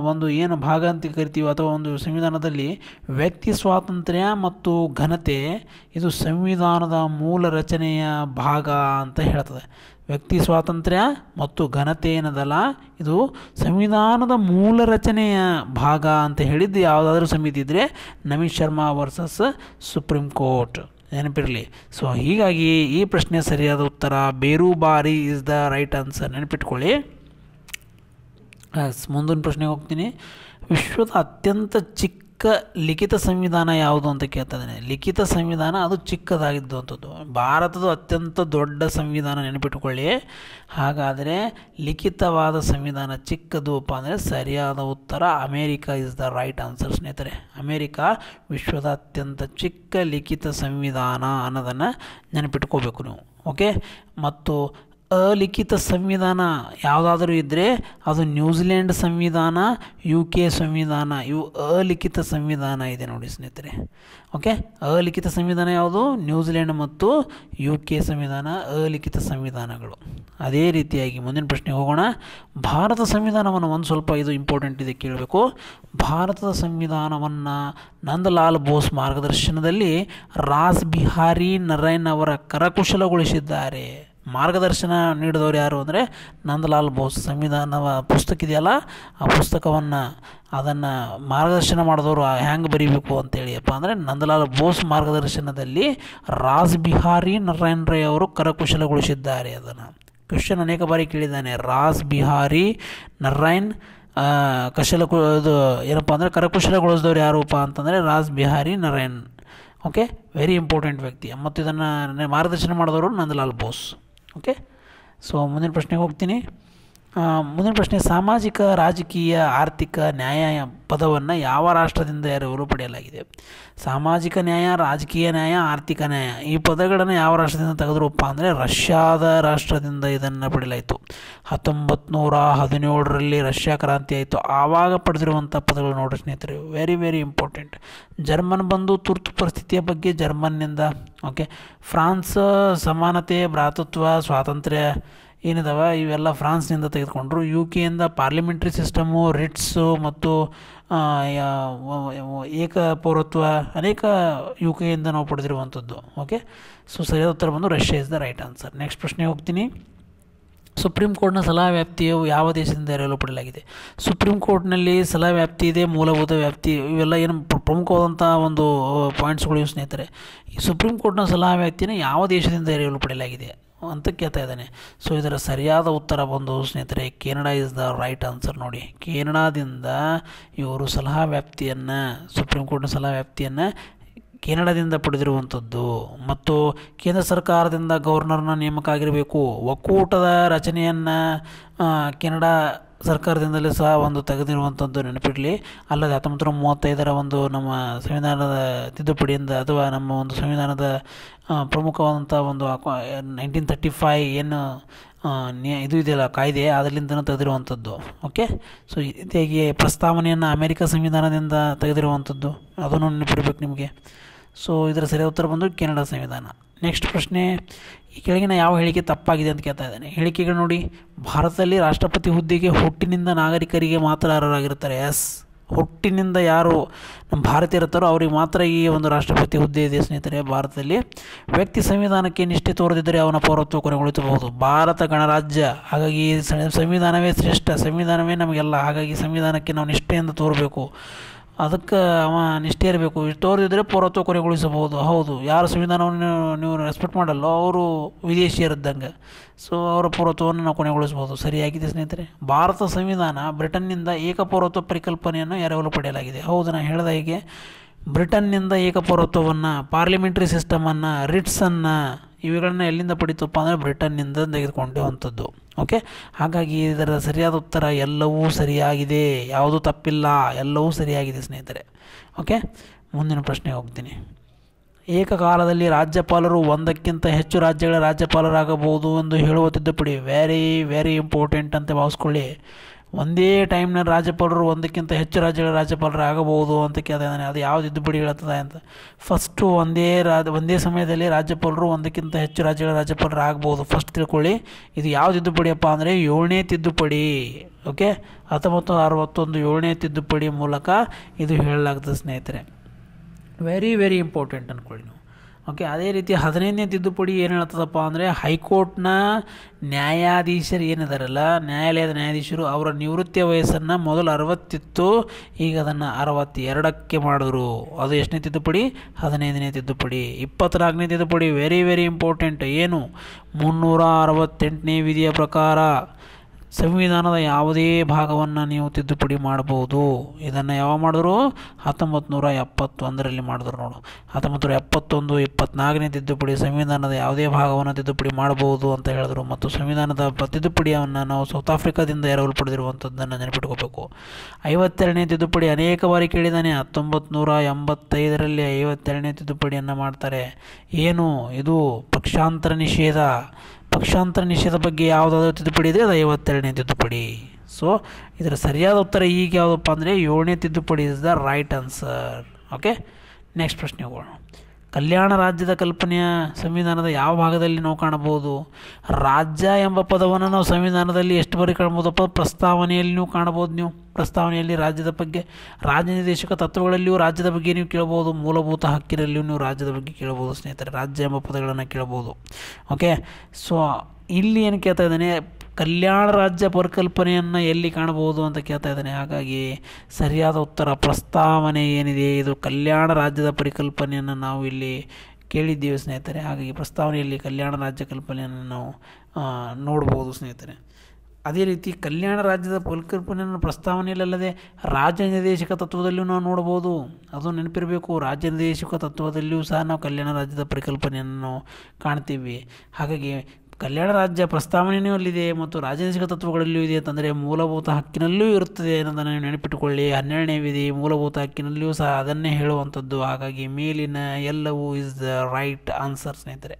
[SPEAKER 1] ಒಂದು ಏನು ಭಾಗ ಅಂತ ಕರಿತೀವಿ ಅಥವಾ ಒಂದು ಸಂವಿಧಾನದಲ್ಲಿ ವ್ಯಕ್ತಿ ಸ್ವಾತಂತ್ರ್ಯ ಮತ್ತು ಘನತೆ ಇದು ಸಂವಿಧಾನದ ಮೂಲ ರಚನೆಯ ಭಾಗ ಅಂತ ಹೇಳ್ತದೆ ವ್ಯಕ್ತಿ ಸ್ವಾತಂತ್ರ್ಯ ಮತ್ತು ಘನತೆ ಏನದಲ್ಲ ಇದು ಸಂವಿಧಾನದ ಮೂಲ ರಚನೆಯ ಭಾಗ ಅಂತ ಹೇಳಿದ್ದು ಯಾವುದಾದ್ರೂ ಸಮಿತಿ ಇದ್ದರೆ Namit Sharma versus supreme court ನೆನಪಿರಲಿ ಸೊ ಹೀಗಾಗಿ ಈ ಪ್ರಶ್ನೆ ಸರಿಯಾದ ಉತ್ತರ ಬಾರಿ ಇಸ್ ದ ರೈಟ್ ಆನ್ಸರ್ ನೆನಪಿಟ್ಕೊಳ್ಳಿ ಮುಂದಿನ ಪ್ರಶ್ನೆಗೆ ಹೋಗ್ತೀನಿ ವಿಶ್ವದ ಅತ್ಯಂತ ಚಿಕ್ಕ ಚಿಕ್ಕ ಲಿಖಿತ ಸಂವಿಧಾನ ಯಾವುದು ಅಂತ ಕೇಳ್ತದೆ ಲಿಖಿತ ಸಂವಿಧಾನ ಅದು ಚಿಕ್ಕದಾಗಿದ್ದಂಥದ್ದು ಭಾರತದ ಅತ್ಯಂತ ದೊಡ್ಡ ಸಂವಿಧಾನ ನೆನಪಿಟ್ಟುಕೊಳ್ಳಿ ಹಾಗಾದರೆ ಲಿಖಿತವಾದ ಸಂವಿಧಾನ ಅಪ್ಪ ಅಂದರೆ ಸರಿಯಾದ ಉತ್ತರ America is the right answer ಸ್ನೇಹಿತರೆ ಅಮೇರಿಕಾ ವಿಶ್ವದ ಅತ್ಯಂತ ಚಿಕ್ಕ ಲಿಖಿತ ಸಂವಿಧಾನ ಅನ್ನೋದನ್ನು ನೆನಪಿಟ್ಕೋಬೇಕು ನೀವು ಓಕೆ ಮತ್ತು ಅಲಿಖಿತ ಸಂವಿಧಾನ ಯಾವುದಾದರೂ ಇದ್ದರೆ ಅದು ನ್ಯೂಜಿಲೆಂಡ್ ಸಂವಿಧಾನ ಯು ಕೆ ಸಂವಿಧಾನ ಇವು ಅಲಿಖಿತ ಸಂವಿಧಾನ ಇದೆ ನೋಡಿ ಸ್ನೇಹಿತರೆ ಓಕೆ ಅಲಿಖಿತ ಸಂವಿಧಾನ ಯಾವುದು ನ್ಯೂಜಿಲೆಂಡ್ ಮತ್ತು ಯು ಕೆ ಸಂವಿಧಾನ ಅಲಿಖಿತ ಸಂವಿಧಾನಗಳು ಅದೇ ರೀತಿಯಾಗಿ ಮುಂದಿನ ಪ್ರಶ್ನೆಗೆ ಹೋಗೋಣ ಭಾರತ ಸಂವಿಧಾನವನ್ನು ಒಂದು ಸ್ವಲ್ಪ ಇದು ಇಂಪಾರ್ಟೆಂಟ್ ಇದೆ ಕೇಳಬೇಕು ಭಾರತದ ಸಂವಿಧಾನವನ್ನು ನಂದಲಾಲ್ ಬೋಸ್ ಮಾರ್ಗದರ್ಶನದಲ್ಲಿ ರಾಸ್ ಬಿಹಾರಿ ನರೈನ್ ಅವರ ಕರಕುಶಲಗೊಳಿಸಿದ್ದಾರೆ ಮಾರ್ಗದರ್ಶನ ನೀಡಿದವರು ಯಾರು ಅಂದರೆ ನಂದಲಾಲ್ ಬೋಸ್ ಸಂವಿಧಾನ ಪುಸ್ತಕ ಇದೆಯಲ್ಲ ಆ ಪುಸ್ತಕವನ್ನು ಅದನ್ನು ಮಾರ್ಗದರ್ಶನ ಮಾಡಿದವರು ಹ್ಯಾಂಗೆ ಬರೀಬೇಕು ಅಂತೇಳಿಯಪ್ಪ ಅಂದರೆ ನಂದಲಾಲ್ ಬೋಸ್ ಮಾರ್ಗದರ್ಶನದಲ್ಲಿ ರಾಜ್ ಬಿಹಾರಿ ನಾರಾಯಣ್ ರೈ ಅವರು ಕರಕುಶಲಗೊಳಿಸಿದ್ದಾರೆ ಅದನ್ನು ಕ್ವಶನ್ ಅನೇಕ ಬಾರಿ ಕೇಳಿದ್ದಾನೆ ರಾಜ್ ಬಿಹಾರಿ ನಾರಾಯಣ್ ಕಶಲ ಇದು ಏನಪ್ಪ ಅಂದರೆ ಕರಕುಶಲಗೊಳಿಸಿದವರು ಯಾರಪ್ಪ ಅಂತಂದರೆ Raj Bihari Narain okay very important ವ್ಯಕ್ತಿ ಮತ್ತು ಇದನ್ನು ಮಾರ್ಗದರ್ಶನ ಮಾಡಿದವರು ನಂದಲಾಲ್ ಬೋಸ್ ಓಕೆ ಸೊ ಮುಂದಿನ ಪ್ರಶ್ನೆಗೆ ಹೋಗ್ತೀನಿ ಮುಂದಿನ ಪ್ರಶ್ನೆ ಸಾಮಾಜಿಕ ರಾಜಕೀಯ ಆರ್ಥಿಕ ನ್ಯಾಯ ಪದವನ್ನು ಯಾವ ರಾಷ್ಟ್ರದಿಂದ ಎರವಲು ಪಡೆಯಲಾಗಿದೆ ಸಾಮಾಜಿಕ ನ್ಯಾಯ ರಾಜಕೀಯ ನ್ಯಾಯ ಆರ್ಥಿಕ ನ್ಯಾಯ ಈ ಪದಗಳನ್ನು ಯಾವ ರಾಷ್ಟ್ರದಿಂದ ತೆಗೆದ್ರಪ್ಪ ಅಂದರೆ ರಷ್ಯಾದ ರಾಷ್ಟ್ರದಿಂದ ಇದನ್ನು ಪಡೆಯಲಾಯಿತು ಹತ್ತೊಂಬತ್ತು ನೂರ ಹದಿನೇಳರಲ್ಲಿ ರಷ್ಯಾ ಕ್ರಾಂತಿ ಆಯಿತು ಆವಾಗ ಪಡೆದಿರುವಂಥ ಪದಗಳು ನೋಡಿ ಸ್ನೇಹಿತರೆ ವೆರಿ ವೆರಿ ಇಂಪಾರ್ಟೆಂಟ್ ಜರ್ಮನ್ ಬಂದು ತುರ್ತು ಪರಿಸ್ಥಿತಿಯ ಬಗ್ಗೆ ಜರ್ಮನ್ನಿಂದ ಓಕೆ ಫ್ರಾನ್ಸ್ ಸಮಾನತೆ ಭ್ರಾತೃತ್ವ ಸ್ವಾತಂತ್ರ್ಯ ಏನಿದಾವೆ ಇವೆಲ್ಲ ಫ್ರಾನ್ಸ್ನಿಂದ ತೆಗೆದುಕೊಂಡ್ರು ಯು ಕೆಯಿಂದ ಪಾರ್ಲಿಮೆಂಟ್ರಿ ಸಿಸ್ಟಮು ರಿಟ್ಸು ಮತ್ತು ಏಕ ಪೌರತ್ವ ಅನೇಕ ಯು ಕೆಯಿಂದ ನಾವು ಪಡೆದಿರುವಂಥದ್ದು ಓಕೆ ಸೊ ಸರಿಯಾದ ಉತ್ತರ ಬಂದು Russia is the right answer next ಪ್ರಶ್ನೆ ಹೋಗ್ತೀನಿ ಸುಪ್ರೀಂ ಕೋರ್ಟ್ನ ಸಲಹಾ ವ್ಯಾಪ್ತಿಯು ಯಾವ ದೇಶದಿಂದ ಎರವಲು ಪಡೆಯಲಾಗಿದೆ ಸುಪ್ರೀಂ ಕೋರ್ಟ್ನಲ್ಲಿ ಸಲಹಾ ವ್ಯಾಪ್ತಿ ಇದೆ ಮೂಲಭೂತ ವ್ಯಾಪ್ತಿ ಇವೆಲ್ಲ ಏನು ಪ್ರಮುಖವಾದಂಥ ಒಂದು ಪಾಯಿಂಟ್ಸ್ಗಳು ಸ್ನೇಹಿತರೆ ಸುಪ್ರೀಂ ಕೋರ್ಟ್ನ ಸಲಹಾ ವ್ಯಾಪ್ತಿಯನ್ನು ಯಾವ ದೇಶದಿಂದ ಎರವಲು ಪಡೆಯಲಾಗಿದೆ ಅಂತ ಕೇಳ್ತಾ ಇದ್ದಾನೆ ಸೊ ಇದರ ಸರಿಯಾದ ಉತ್ತರ ಬಂದು ಸ್ನೇಹಿತರೆ Canada is the right answer ನೋಡಿ ಕೇನಡಾದಿಂದ ಇವರು ಸಲಹಾ ವ್ಯಾಪ್ತಿಯನ್ನು ಸುಪ್ರೀಂ ಕೋರ್ಟ್ನ ಸಲಹಾ ವ್ಯಾಪ್ತಿಯನ್ನು ಕೆನಡಾದಿಂದ ಪಡೆದಿರುವಂಥದ್ದು ಮತ್ತು ಕೇಂದ್ರ ಸರ್ಕಾರದಿಂದ ಗವರ್ನರ್ನ ನೇಮಕ ಆಗಿರಬೇಕು ಒಕ್ಕೂಟದ ರಚನೆಯನ್ನು ಕೆನಡಾ ಸರ್ಕಾರದಿಂದಲೇ ಸಹ ಒಂದು ತೆಗೆದಿರುವಂಥದ್ದು ನೆನಪಿರಲಿ ಅಲ್ಲದೆ ಹತ್ತೊಂಬತ್ತು ನೂರ ಮೂವತ್ತೈದರ ಒಂದು ನಮ್ಮ ಸಂವಿಧಾನದ ತಿದ್ದುಪಡಿಯಿಂದ ಅಥವಾ ನಮ್ಮ ಒಂದು ಸಂವಿಧಾನದ ಪ್ರಮುಖವಾದಂಥ ಒಂದು ನೈನ್ಟೀನ್ ತರ್ಟಿ ಫೈ ಏನು ಇದು ಇದೆಯಲ್ಲ ಕಾಯ್ದೆ ಅದರಿಂದನೂ ತೆಗೆದಿರುವಂಥದ್ದು ಓಕೆ ಸೊ ಇದಾಗಿ ಪ್ರಸ್ತಾವನೆಯನ್ನು ಅಮೆರಿಕ ಸಂವಿಧಾನದಿಂದ ತೆಗೆದಿರುವಂಥದ್ದು ಅದನ್ನು ನೆನಪಿಡಬೇಕು ನಿಮಗೆ ಸೊ ಇದರ ಸರಿಯಾದ ಉತ್ತರ ಬಂದು ಕೆನಡಾ ಸಂವಿಧಾನ ನೆಕ್ಸ್ಟ್ ಪ್ರಶ್ನೆ ಈ ಕೆಳಗಿನ ಯಾವ ಹೇಳಿಕೆ ತಪ್ಪಾಗಿದೆ ಅಂತ ಕೇಳ್ತಾ ಇದ್ದಾನೆ ಹೇಳಿಕೆಗಳು ನೋಡಿ ಭಾರತದಲ್ಲಿ ರಾಷ್ಟ್ರಪತಿ ಹುದ್ದೆಗೆ ಹುಟ್ಟಿನಿಂದ ನಾಗರಿಕರಿಗೆ ಮಾತ್ರ ಅರ್ಹರಾಗಿರ್ತಾರೆ ಎಸ್ ಹುಟ್ಟಿನಿಂದ ಯಾರು ನಮ್ಮ ಇರುತ್ತಾರೋ ಅವರಿಗೆ ಮಾತ್ರ ಈ ಒಂದು ರಾಷ್ಟ್ರಪತಿ ಹುದ್ದೆ ಇದೆ ಸ್ನೇಹಿತರೆ ಭಾರತದಲ್ಲಿ ವ್ಯಕ್ತಿ ಸಂವಿಧಾನಕ್ಕೆ ನಿಷ್ಠೆ ತೋರದಿದ್ದರೆ ಅವನ ಪೌರತ್ವ ಕೊನೆಗೊಳಿಸಬಹುದು ಭಾರತ ಗಣರಾಜ್ಯ ಹಾಗಾಗಿ ಸಂವಿಧಾನವೇ ಶ್ರೇಷ್ಠ ಸಂವಿಧಾನವೇ ನಮಗೆಲ್ಲ ಹಾಗಾಗಿ ಸಂವಿಧಾನಕ್ಕೆ ನಾವು ನಿಷ್ಠೆಯಿಂದ ತೋರಬೇಕು ಅದಕ್ಕೆ ಅವ ನಿಷ್ಠೆ ಇರಬೇಕು ತೋರಿದ್ರೆ ಪೌರತ್ವ ಕೊನೆಗೊಳಿಸಬಹುದು ಹೌದು ಯಾರು ಸಂವಿಧಾನವನ್ನು ನೀವು ರೆಸ್ಪೆಕ್ಟ್ ಮಾಡಲ್ಲೋ ಅವರು ವಿದೇಶಿಯರಿದ್ದಂಗೆ ಸೊ ಅವರ ಪೌರತ್ವವನ್ನು ನಾವು ಕೊನೆಗೊಳಿಸ್ಬೋದು ಸರಿಯಾಗಿದೆ ಸ್ನೇಹಿತರೆ ಭಾರತ ಸಂವಿಧಾನ ಬ್ರಿಟನ್ನಿಂದ ಏಕಪೌರತ್ವ ಪರಿಕಲ್ಪನೆಯನ್ನು ಎರವಲು ಪಡೆಯಲಾಗಿದೆ ಹೌದು ನಾನು ಹೇಳಿದ ಹೀಗೆ ಬ್ರಿಟನ್ನಿಂದ ಏಕಪೌರತ್ವವನ್ನು ಪಾರ್ಲಿಮೆಂಟ್ರಿ ಸಿಸ್ಟಮನ್ನು ರಿಟ್ಸನ್ನು ಇವುಗಳನ್ನ ಎಲ್ಲಿಂದ ಪಡಿತಪ್ಪ ಅಂದರೆ ಬ್ರಿಟನ್ನಿಂದ ತೆಗೆದುಕೊಂಡಿರುವಂಥದ್ದು ಓಕೆ ಹಾಗಾಗಿ ಇದರ ಸರಿಯಾದ ಉತ್ತರ ಎಲ್ಲವೂ ಸರಿಯಾಗಿದೆ ಯಾವುದೂ ತಪ್ಪಿಲ್ಲ ಎಲ್ಲವೂ ಸರಿಯಾಗಿದೆ ಸ್ನೇಹಿತರೆ ಓಕೆ ಮುಂದಿನ ಪ್ರಶ್ನೆಗೆ ಹೋಗ್ತೀನಿ ಏಕಕಾಲದಲ್ಲಿ ರಾಜ್ಯಪಾಲರು ಒಂದಕ್ಕಿಂತ ಹೆಚ್ಚು ರಾಜ್ಯಗಳ ರಾಜ್ಯಪಾಲರಾಗಬಹುದು ಎಂದು ಹೇಳುವ ತಿದ್ದುಪಡಿ ವೆರಿ ವೆರಿ ಇಂಪಾರ್ಟೆಂಟ್ ಅಂತ ಭಾವಿಸ್ಕೊಳ್ಳಿ ಒಂದೇ ಟೈಮ್ನಲ್ಲಿ ರಾಜ್ಯಪಾಲರು ಒಂದಕ್ಕಿಂತ ಹೆಚ್ಚು ರಾಜ್ಯಗಳ ರಾಜ್ಯಪಾಲರು ಆಗಬಹುದು ಅಂತ ಕೇಳ್ತಾನೆ ಅದು ಯಾವ್ದು ತಿದ್ದುಪಡಿ ಹೇಳ್ತದೆ ಅಂತ ಫಸ್ಟು ಒಂದೇ ರಾಜ ಒಂದೇ ಸಮಯದಲ್ಲಿ ರಾಜ್ಯಪಾಲರು ಒಂದಕ್ಕಿಂತ ಹೆಚ್ಚು ರಾಜ್ಯಗಳ ರಾಜ್ಯಪಾಲರು ಆಗ್ಬೋದು ಫಸ್ಟ್ ತಿಳ್ಕೊಳ್ಳಿ ಇದು ಯಾವ ತಿದ್ದುಪಡಿಯಪ್ಪ ಅಂದರೆ ಏಳನೇ ತಿದ್ದುಪಡಿ ಓಕೆ ಹತ್ತೊಂಬತ್ತು ಅರವತ್ತೊಂದು ಏಳನೇ ತಿದ್ದುಪಡಿ ಮೂಲಕ ಇದು ಹೇಳಲಾಗ್ತದೆ ಸ್ನೇಹಿತರೆ ವೆರಿ ವೆರಿ ಇಂಪಾರ್ಟೆಂಟ್ ಅಂದ್ಕೊಳ್ಳಿ ನೀವು ಓಕೆ ಅದೇ ರೀತಿ ಹದಿನೈದನೇ ತಿದ್ದುಪಡಿ ಏನು ಹೇಳ್ತದಪ್ಪ ಅಂದರೆ ಹೈಕೋರ್ಟ್ನ ನ್ಯಾಯಾಧೀಶರು ಏನಿದಾರಲ್ಲ ನ್ಯಾಯಾಲಯದ ನ್ಯಾಯಾಧೀಶರು ಅವರ ನಿವೃತ್ತಿಯ ವಯಸ್ಸನ್ನು ಮೊದಲು ಅರವತ್ತಿತ್ತು ಈಗ ಅದನ್ನು ಅರವತ್ತೆರಡಕ್ಕೆ ಮಾಡಿದ್ರು ಅದು ಎಷ್ಟನೇ ತಿದ್ದುಪಡಿ ಹದಿನೈದನೇ ತಿದ್ದುಪಡಿ ಇಪ್ಪತ್ತ್ನಾಲ್ಕನೇ ತಿದ್ದುಪಡಿ ವೆರಿ ವೆರಿ ಇಂಪಾರ್ಟೆಂಟ್ ಏನು ಮುನ್ನೂರ ಅರವತ್ತೆಂಟನೇ ವಿಧಿಯ ಪ್ರಕಾರ ಸಂವಿಧಾನದ ಯಾವುದೇ ಭಾಗವನ್ನು ನೀವು ತಿದ್ದುಪಡಿ ಮಾಡಬಹುದು ಇದನ್ನು ಯಾವ ಮಾಡಿದ್ರು ಹತ್ತೊಂಬತ್ತು ನೂರ ಎಪ್ಪತ್ತೊಂದರಲ್ಲಿ ಮಾಡಿದ್ರು ನೋಡು ಹತ್ತೊಂಬತ್ತು ನೂರ ಎಪ್ಪತ್ತೊಂದು ಇಪ್ಪತ್ನಾಲ್ಕನೇ ತಿದ್ದುಪಡಿ ಸಂವಿಧಾನದ ಯಾವುದೇ ಭಾಗವನ್ನು ತಿದ್ದುಪಡಿ ಮಾಡಬಹುದು ಅಂತ ಹೇಳಿದ್ರು ಮತ್ತು ಸಂವಿಧಾನದ ತಿದ್ದುಪಡಿಯನ್ನು ನಾವು ಸೌತ್ ಆಫ್ರಿಕಾದಿಂದ ಎರವಲು ಪಡೆದಿರುವಂಥದ್ದನ್ನು ನೆನಪಿಟ್ಕೋಬೇಕು ಐವತ್ತೆರಡನೇ ತಿದ್ದುಪಡಿ ಅನೇಕ ಬಾರಿ ಕೇಳಿದ್ದಾನೆ ಹತ್ತೊಂಬತ್ತು ನೂರ ಎಂಬತ್ತೈದರಲ್ಲಿ ಐವತ್ತೆರಡನೇ ತಿದ್ದುಪಡಿಯನ್ನು ಮಾಡ್ತಾರೆ ಏನು ಇದು ಪಕ್ಷಾಂತರ ನಿಷೇಧ ಪಕ್ಷಾಂತರ ನಿಷೇಧ ಬಗ್ಗೆ ಯಾವುದಾದ್ರೂ ತಿದ್ದುಪಡಿ ಇದೆ ಅದು ಐವತ್ತೆರಡನೇ ತಿದ್ದುಪಡಿ ಸೊ ಇದರ ಸರಿಯಾದ ಉತ್ತರ ಈಗ ಯಾವುದಪ್ಪ ಅಂದರೆ ಏಳನೇ ತಿದ್ದುಪಡಿ is the right answer okay next ಪ್ರಶ್ನೆ ಹೋಗೋಣ ಕಲ್ಯಾಣ ರಾಜ್ಯದ ಕಲ್ಪನೆಯ ಸಂವಿಧಾನದ ಯಾವ ಭಾಗದಲ್ಲಿ ನಾವು ಕಾಣಬಹುದು ರಾಜ್ಯ ಎಂಬ ಪದವನ್ನು ನಾವು ಸಂವಿಧಾನದಲ್ಲಿ ಎಷ್ಟು ಬಾರಿ ಕಾಣ್ಬೋದಪ್ಪ ಪ್ರಸ್ತಾವನೆಯಲ್ಲಿ ನೀವು ಕಾಣ್ಬೋದು ನೀವು ಪ್ರಸ್ತಾವನೆಯಲ್ಲಿ ರಾಜ್ಯದ ಬಗ್ಗೆ ರಾಜನಿರ್ದೇಶಕ ತತ್ವಗಳಲ್ಲಿಯೂ ರಾಜ್ಯದ ಬಗ್ಗೆ ನೀವು ಕೇಳಬಹುದು ಮೂಲಭೂತ ಹಕ್ಕಿನಲ್ಲಿಯೂ ನೀವು ರಾಜ್ಯದ ಬಗ್ಗೆ ಕೇಳಬಹುದು ಸ್ನೇಹಿತರೆ ರಾಜ್ಯ ಎಂಬ ಪದಗಳನ್ನು ಕೇಳಬಹುದು ಓಕೆ ಸೊ ಇಲ್ಲಿ ಏನು ಕೇಳ್ತಾ ಇದ್ದಾನೆ ಕಲ್ಯಾಣ ರಾಜ್ಯ ಪರಿಕಲ್ಪನೆಯನ್ನು ಎಲ್ಲಿ ಕಾಣಬಹುದು ಅಂತ ಕೇಳ್ತಾ ಇದ್ದಾನೆ ಹಾಗಾಗಿ ಸರಿಯಾದ ಉತ್ತರ ಪ್ರಸ್ತಾವನೆ ಏನಿದೆ ಇದು ಕಲ್ಯಾಣ ರಾಜ್ಯದ ಪರಿಕಲ್ಪನೆಯನ್ನು ನಾವು ಇಲ್ಲಿ ಕೇಳಿದ್ದೇವೆ ಸ್ನೇಹಿತರೆ ಹಾಗಾಗಿ ಪ್ರಸ್ತಾವನೆಯಲ್ಲಿ ಕಲ್ಯಾಣ ರಾಜ್ಯ ಕಲ್ಪನೆಯನ್ನು ನಾವು ನೋಡ್ಬೋದು ಸ್ನೇಹಿತರೆ ಅದೇ ರೀತಿ ಕಲ್ಯಾಣ ರಾಜ್ಯದ ಪರಿಕಲ್ಪನೆಯನ್ನು ಪ್ರಸ್ತಾವನೆಯಲ್ಲದೆ ರಾಜ್ಯ ನಿರ್ದೇಶಕ ತತ್ವದಲ್ಲಿಯೂ ನಾವು ನೋಡ್ಬೋದು ಅದು ನೆನಪಿರಬೇಕು ರಾಜ್ಯ ನಿರ್ದೇಶಕ ತತ್ವದಲ್ಲಿಯೂ ಸಹ ನಾವು ಕಲ್ಯಾಣ ರಾಜ್ಯದ ಪರಿಕಲ್ಪನೆಯನ್ನು ಕಾಣ್ತೀವಿ ಹಾಗಾಗಿ ಕಲ್ಯಾಣ ರಾಜ್ಯ ಪ್ರಸ್ತಾವನೆಯೂ ಅಲ್ಲಿದೆ ಮತ್ತು ರಾಜನೈತಿಕ ತತ್ವಗಳಲ್ಲಿಯೂ ಇದೆ ಅಂತಂದರೆ ಮೂಲಭೂತ ಹಕ್ಕಿನಲ್ಲೂ ಇರುತ್ತದೆ ಅನ್ನೋದನ್ನು ನೆನಪಿಟ್ಟುಕೊಳ್ಳಿ ಹನ್ನೆರಡನೇ ವಿಧಿ ಮೂಲಭೂತ ಹಕ್ಕಿನಲ್ಲಿಯೂ ಸಹ ಅದನ್ನೇ ಹೇಳುವಂಥದ್ದು ಹಾಗಾಗಿ ಮೇಲಿನ ಎಲ್ಲವೂ ಇಸ್ ದ ರೈಟ್ ಆನ್ಸರ್ ಸ್ನೇಹಿತರೆ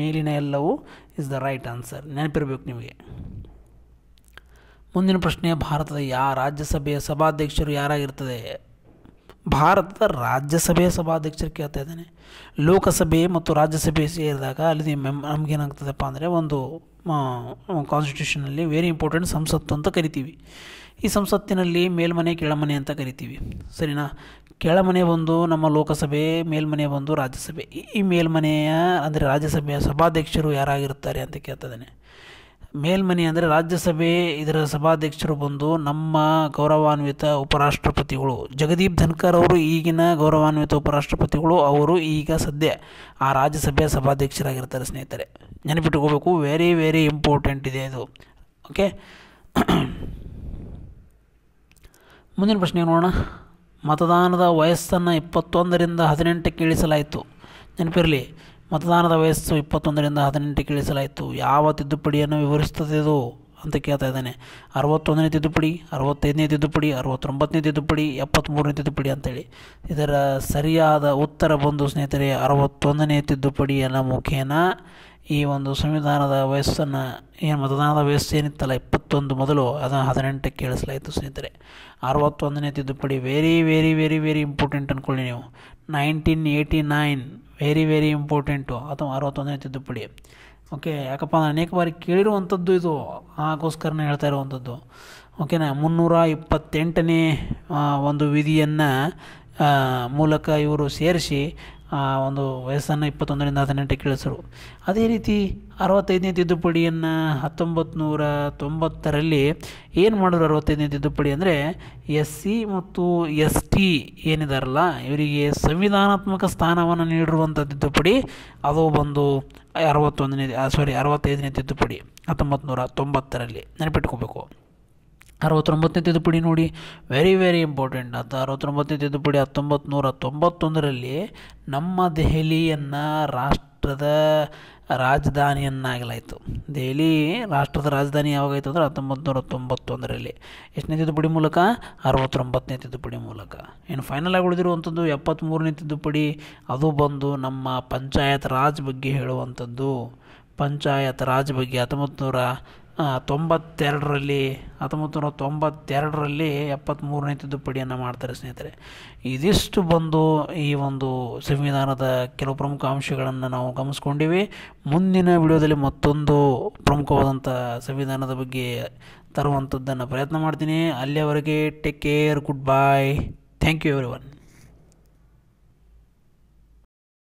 [SPEAKER 1] ಮೇಲಿನ ಎಲ್ಲವೂ ಇಸ್ ದ ರೈಟ್ ಆನ್ಸರ್ ನೆನಪಿರಬೇಕು ನಿಮಗೆ ಮುಂದಿನ ಪ್ರಶ್ನೆ ಭಾರತದ ಯಾ ರಾಜ್ಯಸಭೆಯ ಸಭಾಧ್ಯಕ್ಷರು ಯಾರಾಗಿರ್ತದೆ ಭಾರತದ ರಾಜ್ಯಸಭೆ ಸಭಾಧ್ಯಕ್ಷರು ಕೇಳ್ತಾ ಇದ್ದಾನೆ ಲೋಕಸಭೆ ಮತ್ತು ರಾಜ್ಯಸಭೆ ಸೇರಿದಾಗ ಅಲ್ಲಿ ಮೆಮ್ ನಮಗೇನಾಗ್ತದಪ್ಪ ಅಂದರೆ ಒಂದು ಕಾನ್ಸ್ಟಿಟ್ಯೂಷನಲ್ಲಿ ವೆರಿ ಇಂಪಾರ್ಟೆಂಟ್ ಸಂಸತ್ತು ಅಂತ ಕರಿತೀವಿ ಈ ಸಂಸತ್ತಿನಲ್ಲಿ ಮೇಲ್ಮನೆ ಕೆಳಮನೆ ಅಂತ ಕರಿತೀವಿ ಸರಿನಾ ಕೆಳಮನೆ ಬಂದು ನಮ್ಮ ಲೋಕಸಭೆ ಮೇಲ್ಮನೆ ಬಂದು ರಾಜ್ಯಸಭೆ ಈ ಮೇಲ್ಮನೆಯ ಅಂದರೆ ರಾಜ್ಯಸಭೆಯ ಸಭಾಧ್ಯಕ್ಷರು ಯಾರಾಗಿರುತ್ತಾರೆ ಅಂತ ಇದ್ದಾನೆ ಮೇಲ್ಮನೆ ಅಂದರೆ ರಾಜ್ಯಸಭೆ ಇದರ ಸಭಾಧ್ಯಕ್ಷರು ಬಂದು ನಮ್ಮ ಗೌರವಾನ್ವಿತ ಉಪರಾಷ್ಟ್ರಪತಿಗಳು ಜಗದೀಪ್ ಧನ್ಕರ್ ಅವರು ಈಗಿನ ಗೌರವಾನ್ವಿತ ಉಪರಾಷ್ಟ್ರಪತಿಗಳು ಅವರು ಈಗ ಸದ್ಯ ಆ ರಾಜ್ಯಸಭೆಯ ಸಭಾಧ್ಯಕ್ಷರಾಗಿರ್ತಾರೆ ಸ್ನೇಹಿತರೆ ನೆನಪಿಟ್ಕೋಬೇಕು ವೆರಿ ವೆರಿ ಇಂಪಾರ್ಟೆಂಟ್ ಇದೆ ಇದು ಓಕೆ ಮುಂದಿನ ಪ್ರಶ್ನೆ ನೋಡೋಣ ಮತದಾನದ ವಯಸ್ಸನ್ನು ಇಪ್ಪತ್ತೊಂದರಿಂದ ಹದಿನೆಂಟಕ್ಕೆ ಇಳಿಸಲಾಯಿತು ನೆನಪಿರಲಿ ಮತದಾನದ ವಯಸ್ಸು ಇಪ್ಪತ್ತೊಂದರಿಂದ ಹದಿನೆಂಟಕ್ಕೆ ಇಳಿಸಲಾಯಿತು ಯಾವ ತಿದ್ದುಪಡಿಯನ್ನು ವಿವರಿಸುತ್ತದೆ ಅಂತ ಕೇಳ್ತಾ ಇದ್ದಾನೆ ಅರವತ್ತೊಂದನೇ ತಿದ್ದುಪಡಿ ಅರವತ್ತೈದನೇ ತಿದ್ದುಪಡಿ ಅರವತ್ತೊಂಬತ್ತನೇ ತಿದ್ದುಪಡಿ ಎಪ್ಪತ್ತ್ಮೂರನೇ ತಿದ್ದುಪಡಿ ಅಂತೇಳಿ ಇದರ ಸರಿಯಾದ ಉತ್ತರ ಬಂದು ಸ್ನೇಹಿತರೆ ಅರವತ್ತೊಂದನೇ ತಿದ್ದುಪಡಿಯನ್ನು ಮುಖೇನ ಈ ಒಂದು ಸಂವಿಧಾನದ ವಯಸ್ಸನ್ನು ಏನು ಮತದಾನದ ವಯಸ್ಸು ಏನಿತ್ತಲ್ಲ ಇಪ್ಪತ್ತೊಂದು ಮೊದಲು ಅದನ್ನು ಹದಿನೆಂಟಕ್ಕೆ ಇಳಿಸಲಾಯಿತು ಸ್ನೇಹಿತರೆ ಅರವತ್ತೊಂದನೇ ತಿದ್ದುಪಡಿ very very very very important ಅಂದ್ಕೊಳ್ಳಿ ನೀವು nineteen eighty nine very very important ಅಥವಾ ಅರವತ್ತೊಂದನೇ ತಿದ್ದುಪಡಿ ಓಕೆ ಯಾಕಪ್ಪ ನಾನು ಅನೇಕ ಬಾರಿ ಕೇಳಿರುವಂಥದ್ದು ಇದು ಆಗೋಸ್ಕರನೇ ಹೇಳ್ತಾ ಇರುವಂಥದ್ದು ಓಕೆನಾ ಮುನ್ನೂರ ಇಪ್ಪತ್ತೆಂಟನೇ ಒಂದು ವಿಧಿಯನ್ನು ಮೂಲಕ ಇವರು ಸೇರಿಸಿ ಒಂದು ವಯಸ್ಸನ್ನು ಇಪ್ಪತ್ತೊಂದರಿಂದ ಹದಿನೆಂಟಕ್ಕೆ ಇಳಿಸರು ಅದೇ ರೀತಿ ಅರವತ್ತೈದನೇ ತಿದ್ದುಪಡಿಯನ್ನು ಹತ್ತೊಂಬತ್ತು ನೂರ ತೊಂಬತ್ತರಲ್ಲಿ ಏನು ಮಾಡಿದ್ರು ಅರವತ್ತೈದನೇ ತಿದ್ದುಪಡಿ ಅಂದರೆ ಎಸ್ ಸಿ ಮತ್ತು ಎಸ್ ಟಿ ಏನಿದಾರಲ್ಲ ಇವರಿಗೆ ಸಂವಿಧಾನಾತ್ಮಕ ಸ್ಥಾನವನ್ನು ನೀಡಿರುವಂಥ ತಿದ್ದುಪಡಿ ಅದು ಬಂದು ಅರವತ್ತೊಂದನೇ ಸಾರಿ ಅರವತ್ತೈದನೇ ತಿದ್ದುಪಡಿ ಹತ್ತೊಂಬತ್ತು ನೂರ ತೊಂಬತ್ತರಲ್ಲಿ ನೆನಪಿಟ್ಕೋಬೇಕು ಅರವತ್ತೊಂಬತ್ತನೇ ತಿದ್ದುಪಡಿ ನೋಡಿ ವೆರಿ ವೆರಿ ಇಂಪಾರ್ಟೆಂಟ್ ಅಂತ ಅರವತ್ತೊಂಬತ್ತನೇ ತಿದ್ದುಪಡಿ ಹತ್ತೊಂಬತ್ತು ನೂರ ತೊಂಬತ್ತೊಂದರಲ್ಲಿ ನಮ್ಮ ದೆಹಲಿಯನ್ನು ರಾಷ್ಟ್ರದ ರಾಜಧಾನಿಯನ್ನಾಗಲಾಯಿತು ದೆಹಲಿ ರಾಷ್ಟ್ರದ ರಾಜಧಾನಿ ಯಾವಾಗಾಯಿತು ಅಂದರೆ ಹತ್ತೊಂಬತ್ತು ನೂರ ತೊಂಬತ್ತೊಂದರಲ್ಲಿ ಎಷ್ಟನೇ ತಿದ್ದುಪಡಿ ಮೂಲಕ ಅರವತ್ತೊಂಬತ್ತನೇ ತಿದ್ದುಪಡಿ ಮೂಲಕ ಇನ್ನು ಫೈನಲ್ ಆಗಿ ಉಳಿದಿರುವಂಥದ್ದು ಎಪ್ಪತ್ತ್ಮೂರನೇ ತಿದ್ದುಪಡಿ ಅದು ಬಂದು ನಮ್ಮ ಪಂಚಾಯತ್ ರಾಜ್ ಬಗ್ಗೆ ಹೇಳುವಂಥದ್ದು ಪಂಚಾಯತ್ ರಾಜ್ ಬಗ್ಗೆ ಹತ್ತೊಂಬತ್ತು ನೂರ ತೊಂಬತ್ತೆರಡರಲ್ಲಿ ಹತ್ತೊಂಬತ್ತು ನೂರ ತೊಂಬತ್ತೆರಡರಲ್ಲಿ ಎಪ್ಪತ್ತ್ಮೂರನೇ ತಿದ್ದುಪಡಿಯನ್ನು ಮಾಡ್ತಾರೆ ಸ್ನೇಹಿತರೆ ಇದಿಷ್ಟು ಬಂದು ಈ ಒಂದು ಸಂವಿಧಾನದ ಕೆಲವು ಪ್ರಮುಖ ಅಂಶಗಳನ್ನು ನಾವು ಗಮನಿಸ್ಕೊಂಡಿವಿ ಮುಂದಿನ ವಿಡಿಯೋದಲ್ಲಿ ಮತ್ತೊಂದು ಪ್ರಮುಖವಾದಂಥ ಸಂವಿಧಾನದ ಬಗ್ಗೆ ತರುವಂಥದ್ದನ್ನು ಪ್ರಯತ್ನ ಮಾಡ್ತೀನಿ ಅಲ್ಲಿಯವರೆಗೆ take care goodbye thank you every one